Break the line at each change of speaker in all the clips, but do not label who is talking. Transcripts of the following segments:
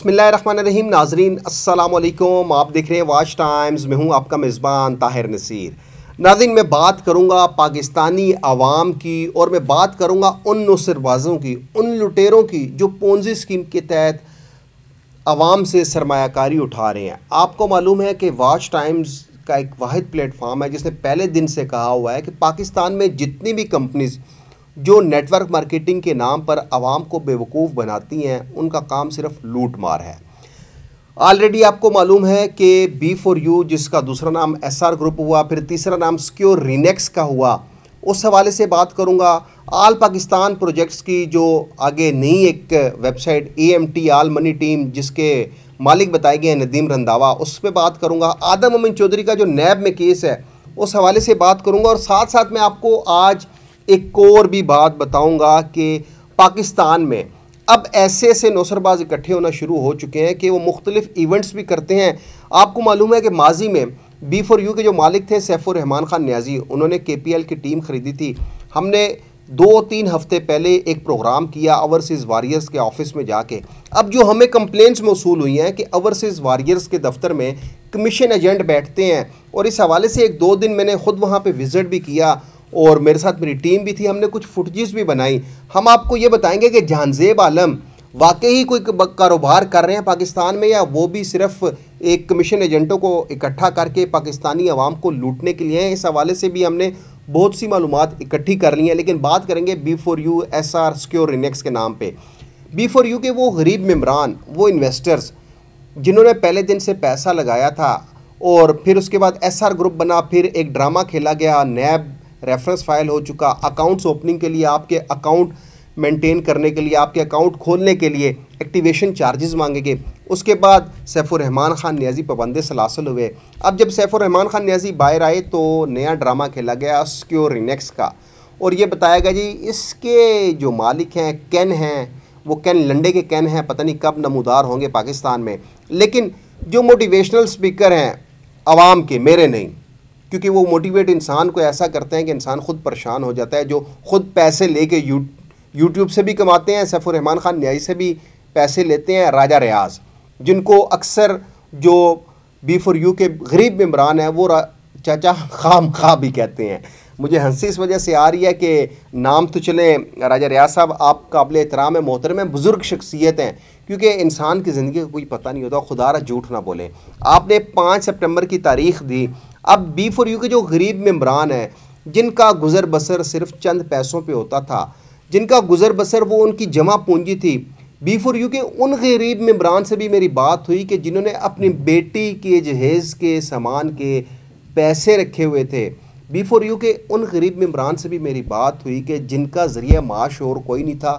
बसमीम नाजरीन अल्लाम आप देख रहे हैं वाच टाइम्स में हूँ आपका मेज़बान ताहिर नसीर नाजिन मैं बात करूँगा पाकिस्तानी आवाम की और मैं बात करूँगा उन नुसरबाजों की उन लुटेरों की जो पोंजी स्कीम के तहत आवाम से सरमाकारी उठा रहे हैं आपको मालूम है कि वाच टाइम्स का एक वाद प्लेटफार्म है जिसने पहले दिन से कहा हुआ है कि पाकिस्तान में जितनी भी कंपनीज़ जो नेटवर्क मार्केटिंग के नाम पर आवाम को बेवकूफ़ बनाती हैं उनका काम सिर्फ लूट मार है ऑलरेडी आपको मालूम है कि बी फॉर यू जिसका दूसरा नाम एस आर ग्रुप हुआ फिर तीसरा नाम सिक्योर रिनेक्स का हुआ उस हवाले से बात करूँगा आल पाकिस्तान प्रोजेक्ट्स की जो आगे नई एक website A M T all money team जिसके मालिक बताए गए हैं नदीम रंधावा उस पर बात करूँगा आदम अमिन चौधरी का जो नैब में केस है उस हवाले से बात करूँगा और साथ साथ मैं आपको आज एक और भी बात बताऊंगा कि पाकिस्तान में अब ऐसे ऐसे नौसरबाज इकट्ठे होना शुरू हो चुके हैं कि वो मुख्तलिफ इवेंट्स भी करते हैं आपको मालूम है कि माजी में बी फॉर यू के जो मालिक थे सैफुर रहमान खान न्याजी उन्होंने के पी एल की टीम ख़रीदी थी हमने दो तीन हफ्ते पहले एक प्रोग्राम किया अवरसीज़ वारियर्स के ऑफिस में जाके अब जो हमें कंप्लेंट्स मौसू हुई हैं कि अवरसीज़ वारियर्स के दफ्तर में कमीशन एजेंट बैठते हैं और इस हवाले से एक दो दिन मैंने ख़ुद वहाँ पर विज़िट भी किया और मेरे साथ मेरी टीम भी थी हमने कुछ फुटेज भी बनाई हम आपको ये बताएंगे कि जहानजेब आलम वाकई ही कोई कारोबार कर रहे हैं पाकिस्तान में या वो भी सिर्फ एक कमीशन एजेंटों को इकट्ठा करके पाकिस्तानी आवाम को लूटने के लिए हैं इस हवाले से भी हमने बहुत सी मालूम इकट्ठी कर ली हैं लेकिन बात करेंगे B four U S R secure इनेक्स के नाम पर बी फोर यू के वो गरीब मम्बरान वो इन्वेस्टर्स जिन्होंने पहले दिन से पैसा लगाया था और फिर उसके बाद एस आर ग्रुप बना फिर एक ड्रामा खेला गया नैब रेफरेंस फाइल हो चुका अकाउंट्स ओपनिंग के लिए आपके अकाउंट मेंटेन करने के लिए आपके अकाउंट खोलने के लिए एक्टिवेशन चार्जेस मांगेंगे उसके बाद सैफुररहमान ख़ान न्याजी पाबंदे सलासल हुए अब जब सैफुररहमान ख़ान न्याजी बाहर आए तो नया ड्रामा खेला गया सिक्योर इनेक्स का और ये बताया गया जी इसके जो मालिक हैं कैन हैं वो कैन लंडे के कैन हैं पता नहीं कब नमोदार होंगे पाकिस्तान में लेकिन जो मोटिवेशनल स्पीकर हैं आवाम के मेरे नहीं क्योंकि वो मोटिवेट इंसान को ऐसा करते हैं कि इंसान ख़ुद परेशान हो जाता है जो ख़ुद पैसे लेके यू यूट्यूब से भी कमाते हैं सैफुररहमान ख़ान न्याई से भी पैसे लेते हैं राजा रियाज जिनको अक्सर जो बी फॉर यू के गरीब मम्बरान हैं वो चाचा खाम खा भी कहते हैं मुझे हंसी इस वजह से आ रही है कि नाम तो चले राजा रियाज साहब आप काबिल एहतराम है मोहतरम है बुज़ुर्ग शख्सियत हैं क्योंकि इंसान की ज़िंदगी का कोई पता नहीं होता खुदा रहा झूठ ना बोले आपने पाँच सेप्टेम्बर की तारीख दी अब बी फॉर यू के जो गरीब मम्बरान हैं जिनका गुज़र बसर सिर्फ चंद पैसों पर होता था जिनका गुज़र बसर वो उनकी जमा पूंजी थी बी फॉर यू के उन गरीब मम्बरान से भी मेरी बात हुई कि जिन्होंने अपनी बेटी के जहेज़ के सामान के पैसे रखे हुए थे बी फोर यू के उन गरीब मम्बरान से भी मेरी बात हुई कि जिनका ज़रिया माश और कोई नहीं था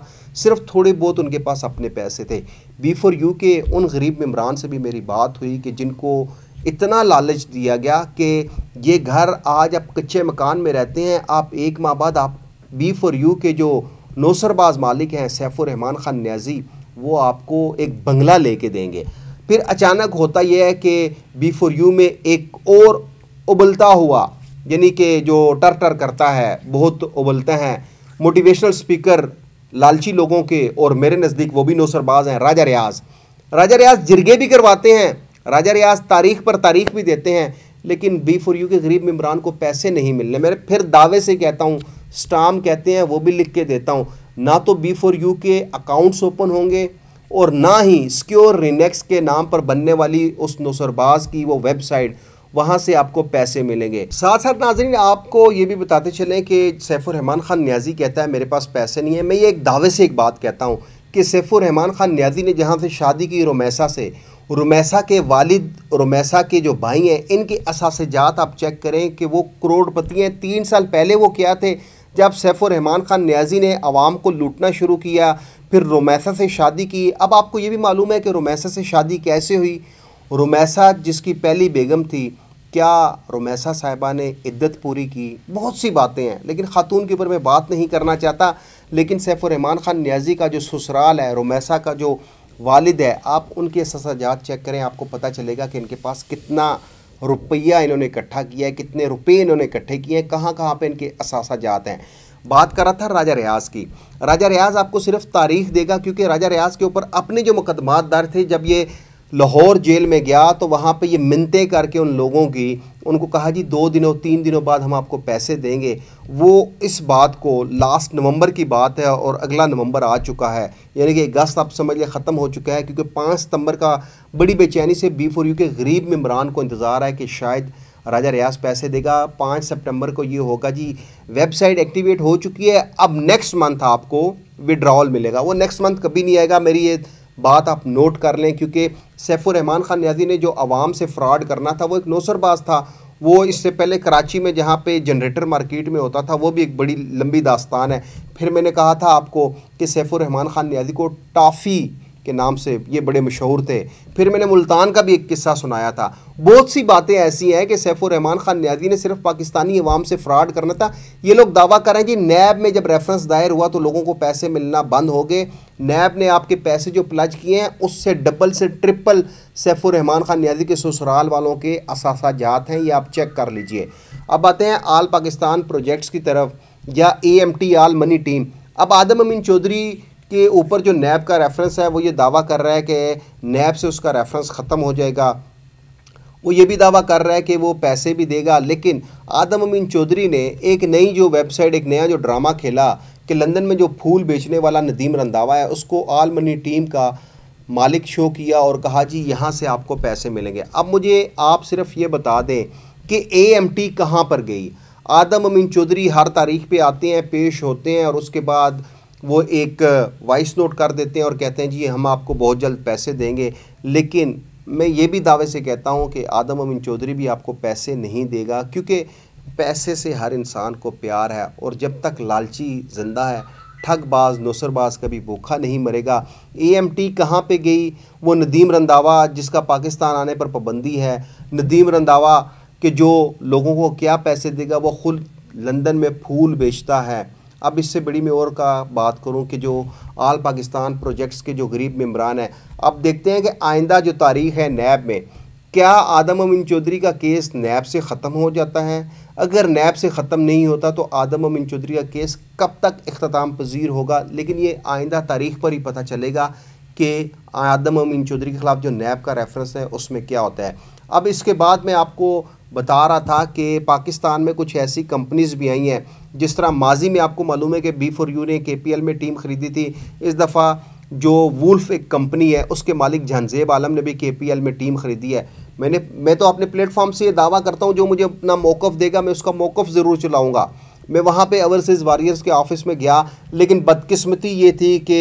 सिर्फ थोड़े बहुत उनके पास अपने पैसे थे बी फोर यू के उन गरीब मम्बरान से भी मेरी बात हुई कि जिनको इतना लालच दिया गया कि ये घर आज आप कच्चे मकान में रहते हैं आप एक माह बाद आप बी फोर यू के जो नौसरबाज मालिक हैं सैफुररहमान ख़ान न्याजी वो आपको एक बंगला लेके देंगे फिर अचानक होता यह है कि बी फोर यू में एक और उबलता हुआ यानी कि जो टर टर करता है बहुत उबलते हैं मोटिवेशनल स्पीकर लालची लोगों के और मेरे नज़दीक वो भी नौसरबाज हैं राजा रियाज राजा रियाज जिरगे भी करवाते हैं राजा रियाज तारीख पर तारीख भी देते हैं लेकिन बी फॉर यू के गरीब इमरान को पैसे नहीं मिलने मेरे फिर दावे से कहता हूँ स्टाम कहते हैं वो भी लिख के देता हूँ ना तो बी फॉर यू के अकाउंट्स ओपन होंगे और ना ही स्क्योर रिनेक्स के नाम पर बनने वाली उस नौसरबाज की वो वेबसाइट वहाँ से आपको पैसे मिलेंगे साथ साथ नाजरीन आपको ये भी बताते चले कि सैफुर रहमान खान न्याजी कहता है मेरे पास पैसे नहीं है मैं ये एक दावे से एक बात कहता हूँ कि सैफुर रहमान खान न्याजी ने जहाँ से शादी की रोमैसा से रोमैसा के वालिद रोमैसा के जो भाई हैं इनके असासजात आप चेक करें कि वो करोड़पति हैं तीन साल पहले वो क्या थे जब सैफुर रहमान खान न्याजी ने आवाम को लूटना शुरू किया फिर रोमैसा से शादी की अब आपको ये भी मालूम है कि रोमैसा से शादी कैसे हुई रोमैसा जिसकी पहली बेगम थी क्या रोमैसा साहिबा ने इद्दत पूरी की बहुत सी बातें हैं लेकिन खातून के ऊपर मैं बात नहीं करना चाहता लेकिन सैफुररहमान ख़ान न्याजी का जो ससुराल है रोमैसा का जो वालिद है आप उनके असाजात चेक करें आपको पता चलेगा कि इनके पास कितना रुपया इन्होंने इकट्ठा किया है कितने रुपये इन्होंने इकट्ठे किए हैं कहाँ कहाँ पर इनके असाजात हैं बात कर रहा था राजा रियाज की राजा रियाज आपको सिर्फ तारीख देगा क्योंकि राजा रियाज के ऊपर अपने जो मुकदमात दर थे जब ये लाहौर जेल में गया तो वहाँ पे ये मिनते करके उन लोगों की उनको कहा जी दो दिनों तीन दिनों बाद हम आपको पैसे देंगे वो इस बात को लास्ट नवंबर की बात है और अगला नवंबर आ चुका है यानी कि अगस्त आप समझ लिया ख़त्म हो चुका है क्योंकि पाँच सितंबर का बड़ी बेचैनी से बी फोर यू के गरीब ममरान को इंतज़ार है कि शायद राजा रियाज पैसे देगा पाँच सितंबर को ये होगा जी वेबसाइट एक्टिवेट हो चुकी है अब नेक्स्ट मंथ आपको विड्रॉल मिलेगा वो नेक्स्ट मंथ कभी नहीं आएगा मेरी ये बात आप नोट कर लें क्योंकि सैफुररहमान खान न्याजी ने जो आवाम से फ्रॉड करना था वो एक नौसरबाज था वो इससे पहले कराची में जहाँ पे जनरेटर मार्केट में होता था वो भी एक बड़ी लंबी दास्तान है फिर मैंने कहा था आपको कि सैफुररहमान खान न्याजी को टाफ़ी के नाम से ये बड़े मशहूर थे फिर मैंने मुल्तान का भी एक किस्सा सुनाया था बहुत सी बातें ऐसी हैं कि सैफुररहमान खान न्याजी ने सिर्फ पाकिस्तानी अवाम से फ्रॉड करना था ये लोग दावा कर रहे हैं नैब में जब रेफरेंस दायर हुआ तो लोगों को पैसे मिलना बंद हो गए नैब ने आपके पैसे जो प्लज किए हैं उससे डबल से ट्रिपल सैफुररहमान खान न्याजी के ससुराल वालों के असासाजात हैं ये आप चेक कर लीजिए अब आते हैं आल पाकिस्तान प्रोजेक्ट्स की तरफ या A M T all money team अब आदम अमीन चौधरी के ऊपर जो नैब का रेफरेंस है वो ये दावा कर रहा है कि नैब से उसका रेफरेंस ख़त्म हो जाएगा वो ये भी दावा कर रहा है कि वो पैसे भी देगा लेकिन आदम अमीन चौधरी ने एक नई जो वेबसाइट एक नया जो ड्रामा खेला कि लंदन में जो फूल बेचने वाला नदीम रंधावा है उसको आल मनी टीम का मालिक शो किया और कहा जी यहाँ से आपको पैसे मिलेंगे अब मुझे आप सिर्फ ये बता दें कि ए एम टी कहाँ पर गई आदम अमीन चौधरी हर तारीख पर आते हैं पेश होते हैं और उसके बाद वो एक वॉइस नोट कर देते हैं और कहते हैं जी हम आपको बहुत जल्द पैसे देंगे लेकिन मैं ये भी दावे से कहता हूँ कि आदम अमीन चौधरी भी आपको पैसे नहीं देगा क्योंकि पैसे से हर इंसान को प्यार है और जब तक लालची ज़िंदा है ठगबाज नौसरबाज कभी भूखा नहीं मरेगा ए एम टी कहाँ पर गई वो नदीम रंधावा जिसका पाकिस्तान आने पर पाबंदी है नदीम रंधावा के जो लोगों को क्या पैसे देगा वो खुद लंदन में फूल बेचता है अब इससे बड़ी मैं और का बात करूं कि जो आल पाकिस्तान प्रोजेक्ट्स के जो गरीब मम्बरान हैं अब देखते हैं कि आइंदा जो तारीख है नैब में क्या आदम अमिन चौधरी का केस नैब से ख़त्म हो जाता है अगर नैब से ख़त्म नहीं होता तो आदम अमिन चौधरी का केस कब तक अख्ताम पजीर होगा लेकिन ये आइंदा तारीख पर ही पता चलेगा कि आदम अमीन चौधरी के ख़िलाफ़ जो नैब का रेफरेंस है उसमें क्या होता है अब इसके बाद मैं आपको बता रहा था कि पाकिस्तान में कुछ ऐसी कंपनीज़ भी आई हैं जिस तरह माजी में आपको मालूम है कि बी फॉर यू ने के पी एल में टीम खरीदी थी इस दफ़ा जो वुल्फ एक कंपनी है उसके मालिक जहनजेब आलम ने भी के पी एल में टीम खरीदी है मैंने मैं तो अपने प्लेटफॉर्म से ये दावा करता हूँ जो मुझे अपना मौक़ देगा मैं उसका मौक़ ज़रूर चलाऊँगा मैं वहाँ पे ओवरसीज़ वारियर्स के ऑफिस में गया लेकिन बदकिस्मती ये थी कि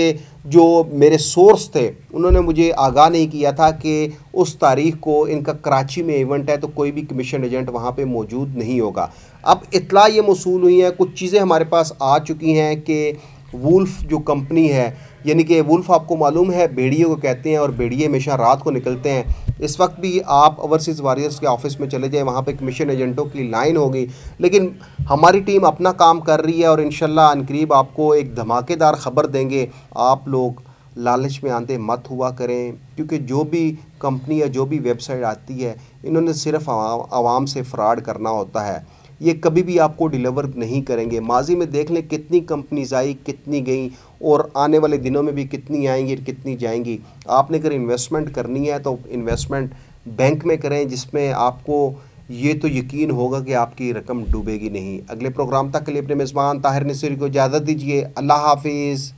जो मेरे सोर्स थे उन्होंने मुझे आगाह नहीं किया था कि उस तारीख को इनका कराची में इवेंट है तो कोई भी कमीशन एजेंट वहाँ पे मौजूद नहीं होगा अब इतला ये मौसू हुई है कुछ चीज़ें हमारे पास आ चुकी हैं कि वुल्फ जो कंपनी है यानी कि वुल्फ आपको मालूम है भेड़िए को कहते हैं और भेड़िए हमेशा रात को निकलते हैं इस वक्त भी आप ओवरसीज़ वॉरियर्स के ऑफिस में चले जाएँ वहाँ पर कमीशन एजेंटों की लाइन होगी लेकिन हमारी टीम अपना काम कर रही है और इन अनकरीब आपको एक धमाकेदार ख़बर देंगे आप लोग लालच में आते मत हुआ करें क्योंकि जो भी कंपनी या जो भी वेबसाइट आती है इन्होंने सिर्फ आवाम से फ्रॉड करना होता है ये कभी भी आपको डिलीवर नहीं करेंगे माजी में देख लें कितनी कंपनीज आई कितनी गई और आने वाले दिनों में भी कितनी आएंगी और कितनी जाएंगी आपने अगर इन्वेस्टमेंट करनी है तो इन्वेस्टमेंट बैंक में करें जिसमें आपको ये तो यकीन होगा कि आपकी रकम डूबेगी नहीं अगले प्रोग्राम तक के लिए अपने मेज़बान ताहिर नसीर को इजाज़त दीजिए अल्लाह हाफिज़